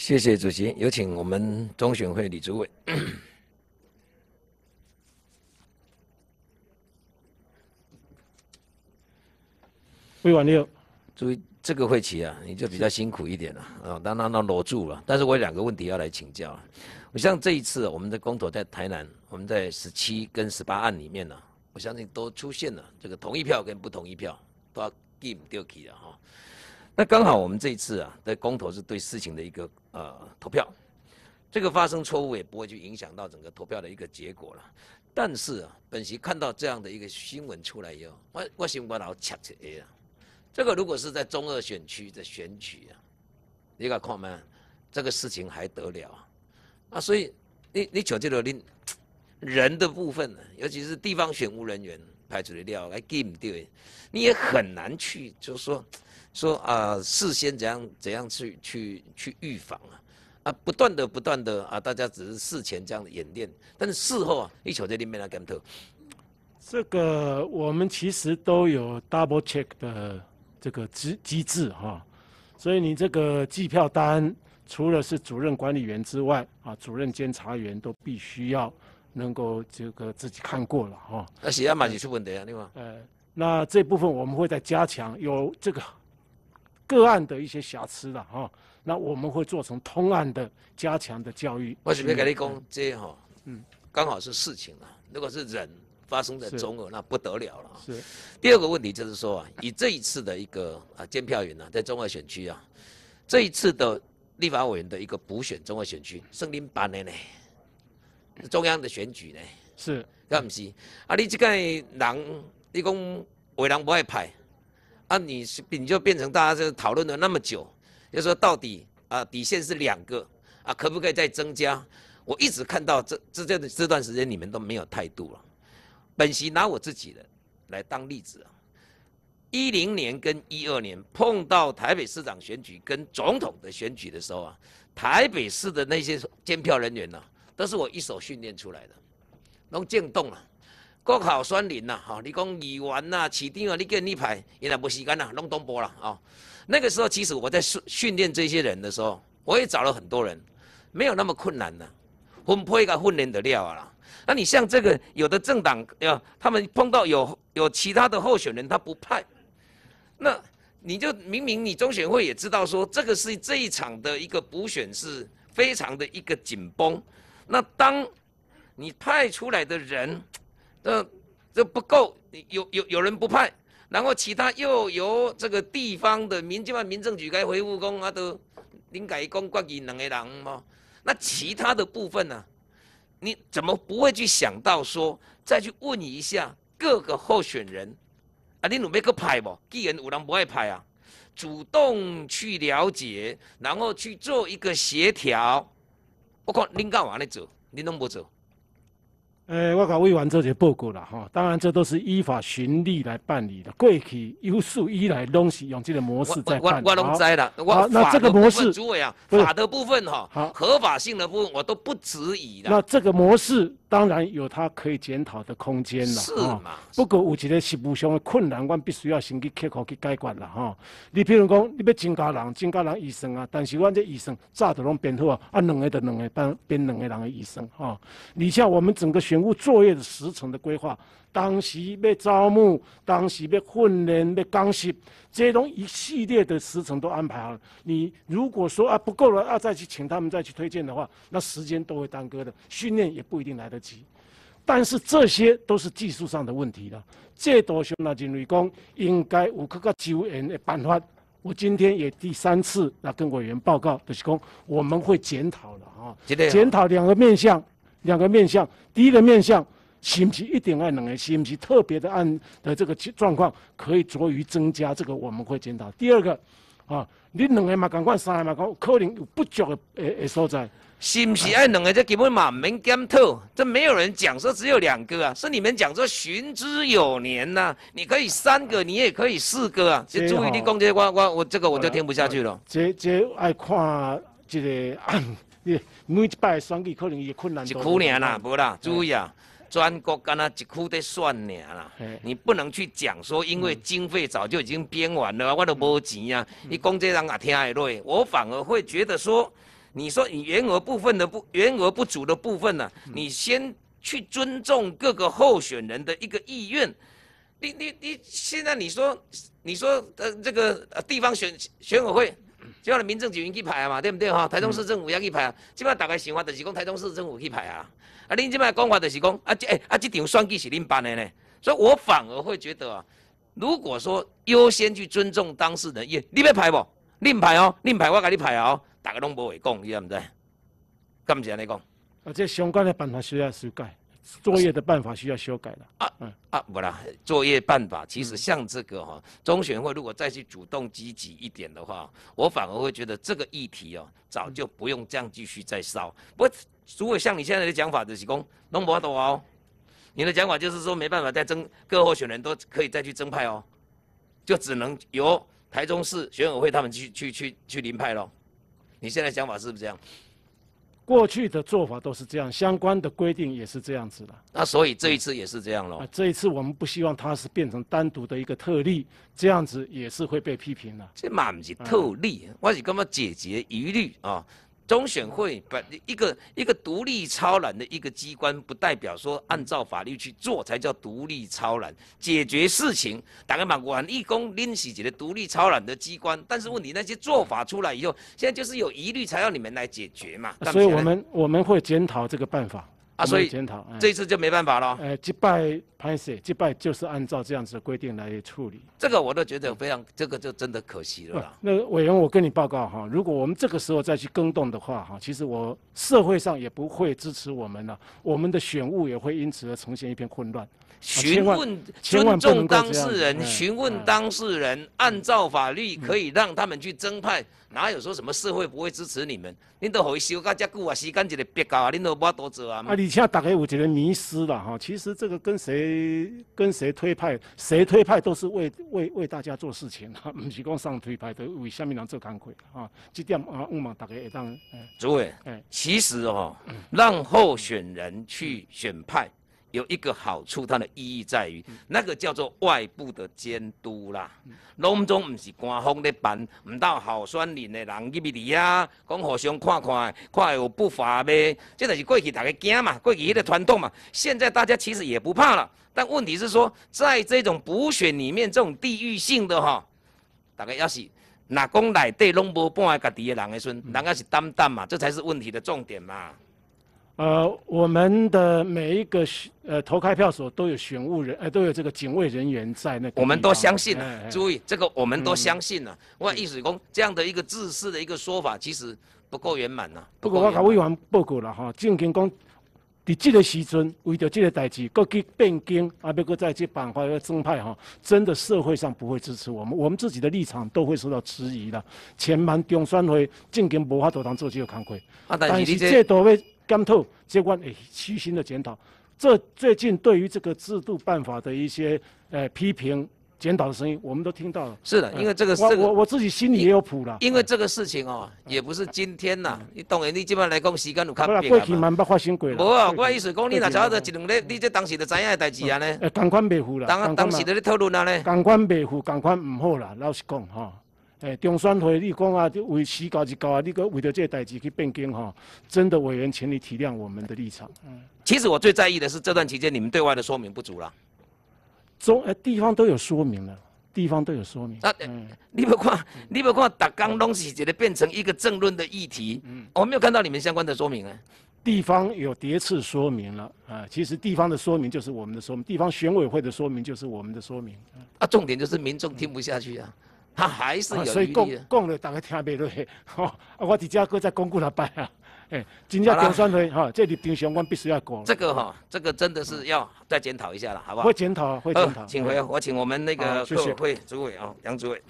谢谢主席，有请我们中选会李主委。会完六，注意这个会期啊，你就比较辛苦一点了啊。当然那罗住了，但是我有两个问题要来请教。啊，我像这一次我们的公投在台南，我们在十七跟十八案里面呢，我相信都出现了这个同一票跟不同意票都要 game 掉起的哈。那刚好我们这一次啊，在公投是对事情的一个。呃，投票，这个发生错误也不会去影响到整个投票的一个结果了。但是啊，本席看到这样的一个新闻出来以后，我我心我老起来了。这个如果是在中二选区的选举啊，你敢看吗？这个事情还得了？啊，所以你你瞧这个令人的部分呢，尤其是地方选务人员。排除的料来 game 掉，你也很难去，就是说，说啊，事先怎样怎样去去去预防啊，啊，不断的不断的啊，大家只是事前这样的演练，但是事后啊，一瞅这里面那 g 头。这个我们其实都有 double check 的这个机机制哈，所以你这个计票单除了是主任管理员之外啊，主任监察员都必须要。能够这个自己看过了哈，那写下马就出问题啊，对吗？呃，那这部分我们会再加强，有这个个案的一些瑕疵了哈，那我们会做成通案的加强的教育。我准备给你讲这哈，嗯，刚好是事情啊。如果是人发生在中俄，那不得了了。是。第二个问题就是说啊，以这一次的一个啊监票员呢，在中外选区啊，这一次的立法委员的一个补选中外选区，森林八年呢。中央的选举呢？是，搿毋是？啊，你这个人，你讲委人不爱派，啊，你是你就变成大家就讨论了那么久，就说到底啊，底线是两个，啊，可不可以再增加？我一直看到这这这这段时间你们都没有态度了。本席拿我自己的来当例子，啊，一零年跟一二年碰到台北市长选举跟总统的选举的时候啊，台北市的那些监票人员啊？都是我一手训练出来的，拢渐冻了。高考选人呐，哈，你讲语文呐、起点啊，你个你排，也来不时间啦，弄东波了啊。那个时候，其实我在训训练这些人的时候，我也找了很多人，没有那么困难的，我们配个训练的料啦。那你像这个，有的政党要他们碰到有有其他的候选人，他不派，那你就明明你中选会也知道说，这个是这一场的一个补选是非常的一个紧绷。那当，你派出来的人，这这不够，有有有人不派，然后其他又由这个地方的民进办、民政局该回复工啊都，应该工关伊两个人吗？那其他的部分呢？你怎么不会去想到说，再去问一下各个候选人，啊，你努力去派不？既然有人不爱派啊，主动去了解，然后去做一个协调。我讲您干完了走，您能不走？哎，我讲未完这些报告了哈，当然这都是依法循例来办理的，过去有素依来，东西用这个模式在办。我我弄在的，我这个模式，诸位啊，法的部分哈，合法性的部分我都不质疑的。那这个模式。当然有，他可以检讨的空间了。是嘛？不过有一个实务上的困难，阮必须要先去克服去解决了哈。你譬如讲，你要增加人，增加人医生啊，但是阮这医生早都拢编好啊，啊，两个的两个班编两个人的医生啊。你像我们整个选务作业的时程的规划，当时要招募，当时要训练，要刚习，这种一系列的时程都安排好。了。你如果说啊不够了，啊再去请他们再去推荐的话，那时间都会耽搁的，训练也不一定来得。级，但是这些都是技术上的问题了。这多熊练金瑞工，应该有各个救援的办法。我今天也第三次那跟委员报告的是说，我们会检讨了啊，检讨两个面向，两个面向。第一个面向，心肌一点二等的，心肌特别的按的这个状况，可以酌于增加这个，我们会检讨。第二个。啊！你两个嘛，同款；三个嘛，可可能有不足的诶诶所在。是不是？哎，两个这基本嘛没检讨，这没有人讲说只有两个啊，是你们讲说寻之有年呐。你可以三个，你也可以四个啊。这注意力攻击，我我我这个我就听不下去了。这这爱看这个，每一摆选举可能也困难多。是困难啦，无啦，注意啊。全国干呐一户的算尔啦，你不能去讲说，因为经费早就已经编完了，我都无钱啊！你讲这人也太累，我反而会觉得说，你说你原额部分的不原额不足的部分呐，你先去尊重各个候选人的一个意愿。你你你现在你说你说呃这个呃地方选选委会。即摆，民政局已经去排啊嘛，对不对哈？台中市政府也去排啊。即摆大概想法就是讲，台中市政府去排啊。啊，您即摆讲法就是讲，啊，这诶，啊，这场选举是恁办的呢。所以我反而会觉得啊，如果说优先去尊重当事人，也你别排无？恁排哦，恁排，我甲你排哦。大家拢无回公，伊啊，唔对。今次啊，你讲。啊，这相关的办法需要修改。作业的办法需要修改的啊，嗯啊，不啦，作业办法其实像这个哈，中选会如果再去主动积极一点的话，我反而会觉得这个议题哦，早就不用这样继续再烧。不，过如果像你现在的讲法，子是公弄不懂哦。你的讲法就是说没办法再争，各候选人都可以再去争派哦，就只能由台中市选委会他们去去去去临派咯。你现在想法是不是这样？过去的做法都是这样，相关的规定也是这样子的。那所以这一次也是这样喽。这一次我们不希望它是变成单独的一个特例，这样子也是会被批评的。这满不是特例，我是觉得解决疑虑啊。中选会本一个一个独立超然的一个机关，不代表说按照法律去做才叫独立超然解决事情。打个满方，我一公拎起几个独立超然的机关，但是问题那些做法出来以后，现在就是有疑虑，才要你们来解决嘛。所以我们我们会检讨这个办法啊，所以检讨、这一次就没办法了。呃，击败。拍摄，接办就是按照这样子的规定来处理，这个我都觉得非常，这个就真的可惜了。那委员，我跟你报告哈，如果我们这个时候再去更动的话哈，其实我社会上也不会支持我们了，我们的选务也会因此而呈现一片混乱。询问，尊重当事人，询问当事人，按照法律可以让他们去争判，哪有说什么社会不会支持你们？您都回伊修到这久啊，时间就来毕够啊，您都无多做啊。啊，而且大家有一个迷失了哈，其实这个跟谁？诶，跟谁推派，谁推派都是为为为大家做事情啊，不是讲上推派，的为下面人做干鬼啊，这点啊，我们大家会当。主委，诶，其实哦，让候选人去选派。有一个好处，它的意义在于，那个叫做外部的监督啦。拢总毋是官方咧办，毋到好酸人的人入里啊，讲互相看看，看有不法呗。这个是过去大家惊嘛，过去迄个传统嘛。现在大家其实也不怕了，但问题是说，在这种补选里面，这种地域性的哈，大概要是若讲内对拢无半个家己的人的选，人家是担当嘛，这才是问题的重点嘛。呃，我们的每一个选呃投开票所都有选务人，呃都有这个警卫人员在那。我们都相信，注意这个我们都相信了。我意思讲，这样的一个自私的一个说法，其实不够圆满呐。不过我跟委员报告了哈，正经讲，伫这个时村，为着这个代志，各级变更啊，别个再去版块要增派哈，真的社会上不会支持我们，我们自己的立场都会受到质疑啦。前盘中选会正经无法度当做这个工啊、但是这道要。监透，机关诶，虚心的检讨。这最近对于这个制度办法的一些诶批评、检讨的声音，我们都听到了。是的，因为这个，事，我我自己心里也有谱了。因为这个事情哦，也不是今天呐，你当然你这边来讲时间有看不。过去蛮不发生过。了。无啊，我意思讲，你哪找得一两日，你这当时就知影的代志啊呢。诶，同款未付啦。当当时在咧讨论啊呢。同款未付，同款唔好啦，老实讲哈。哎，中选会，你讲啊，为时间就搞啊，你讲为着这个代志去变更哈，真的委员，请你体谅我们的立场。嗯，其实我最在意的是这段期间你们对外的说明不足了。中哎，地方都有说明了，地方都有说明。啊，嗯、你不看，你不看，大纲东西觉得变成一个政论的议题。嗯，我没有看到你们相关的说明啊。地方有叠次说明了啊，其实地方的说明就是我们的说明，地方选委会的说明就是我们的说明。啊，重点就是民众听不下去啊。他还是有利所以讲讲了，大家听不落。哦，我直接再讲几下啊。哎，真正掉身去，哈，这立场上，关必须要讲。这个哈，这个真的是要再检讨一下了，好不好？会检讨，会检讨。请回，我请我们那个常委会主委啊，杨主委。